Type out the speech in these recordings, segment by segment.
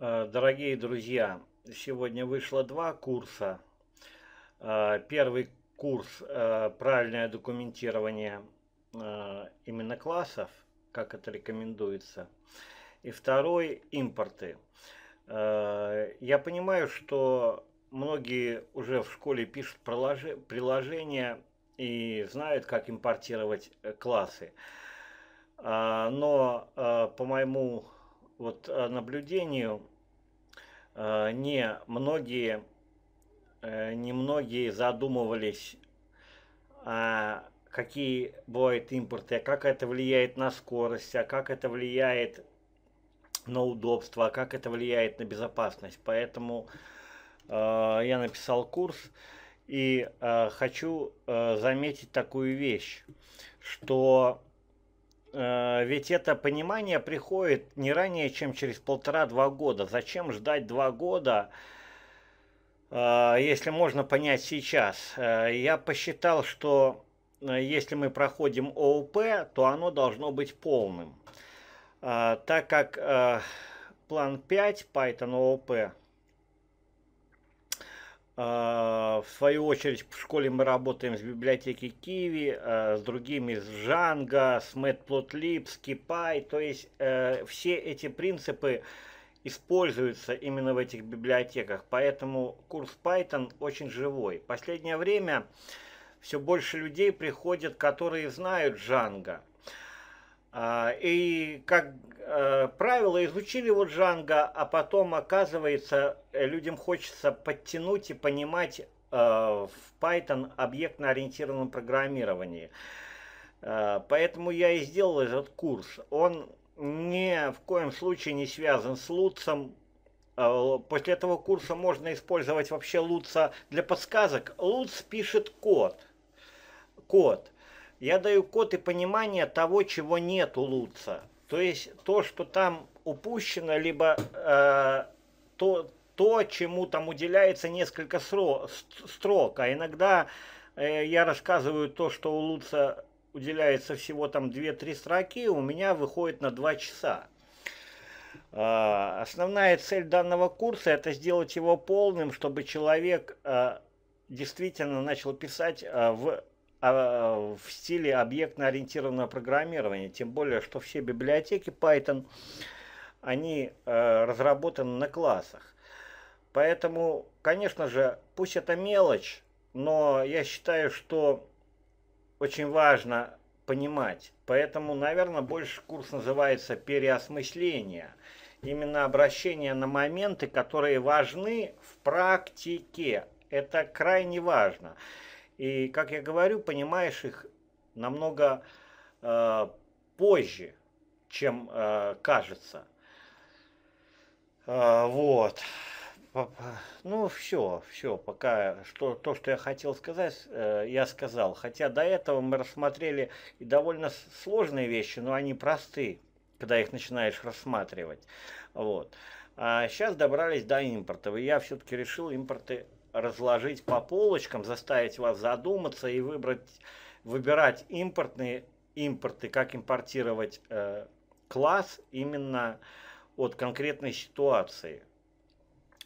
Э, дорогие друзья, сегодня вышло два курса. Э, первый курс э, «Правильное документирование именно классов», как это рекомендуется. И второй «Импорты». Я понимаю, что многие уже в школе пишут приложения и знают, как импортировать классы. Но по моему вот э, наблюдению э, не многие, э, не многие задумывались, а какие бывают импорты, а как это влияет на скорость, а как это влияет на удобство, а как это влияет на безопасность. Поэтому э, я написал курс и э, хочу э, заметить такую вещь, что Э, ведь это понимание приходит не ранее, чем через полтора-два года. Зачем ждать два года, э, если можно понять сейчас? Э, я посчитал, что если мы проходим ОУП, то оно должно быть полным. Так как план 5 Python ООП а, в свою очередь в школе мы работаем с библиотеки Киви, а, с другими, с Django, с Matplotlib, с Kipy. То есть э, все эти принципы используются именно в этих библиотеках. Поэтому курс Python очень живой. Последнее время все больше людей приходят, которые знают Django. А, и, как э, правило, изучили вот Джанго, а потом, оказывается, людям хочется подтянуть и понимать э, в Python объектно-ориентированном программировании. Э, поэтому я и сделал этот курс. Он ни в коем случае не связан с Лутцем. После этого курса можно использовать вообще Лутца для подсказок. Лутц пишет код. Код я даю код и понимание того, чего нет у Луца. То есть то, что там упущено, либо э, то, то, чему там уделяется несколько сро, строк. А иногда э, я рассказываю то, что у Луца уделяется всего там 2-3 строки, у меня выходит на 2 часа. Э, основная цель данного курса – это сделать его полным, чтобы человек э, действительно начал писать э, в а, в стиле объектно-ориентированного программирования, тем более, что все библиотеки Python, они э, разработаны на классах. Поэтому, конечно же, пусть это мелочь, но я считаю, что очень важно понимать. Поэтому, наверное, больше курс называется «Переосмысление». Именно обращение на моменты, которые важны в практике. Это крайне важно. И, как я говорю, понимаешь их намного э, позже, чем э, кажется. Э, вот. Ну, все, все, пока что, то, что я хотел сказать, э, я сказал. Хотя до этого мы рассмотрели и довольно сложные вещи, но они просты, когда их начинаешь рассматривать. Вот. А сейчас добрались до импортов, и я все-таки решил импорты разложить по полочкам, заставить вас задуматься и выбрать, выбирать импортные импорты, как импортировать э, класс именно от конкретной ситуации.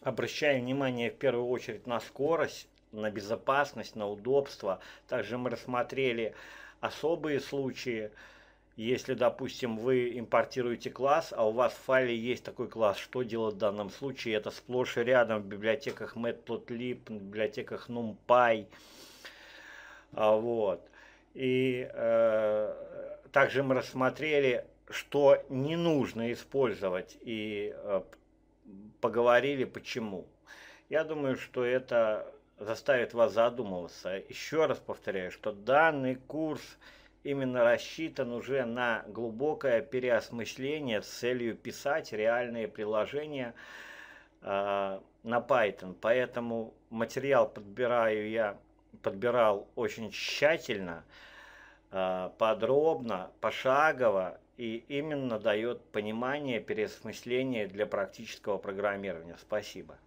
Обращая внимание в первую очередь на скорость, на безопасность, на удобство. Также мы рассмотрели особые случаи, если, допустим, вы импортируете класс, а у вас в файле есть такой класс, что делать в данном случае? Это сплошь и рядом в библиотеках matplotlib, в библиотеках numpy. А, вот. И э, также мы рассмотрели, что не нужно использовать и э, поговорили почему. Я думаю, что это заставит вас задумываться. Еще раз повторяю, что данный курс именно рассчитан уже на глубокое переосмысление с целью писать реальные приложения э, на Python. Поэтому материал подбираю я, подбирал очень тщательно, э, подробно, пошагово и именно дает понимание переосмысления для практического программирования. Спасибо.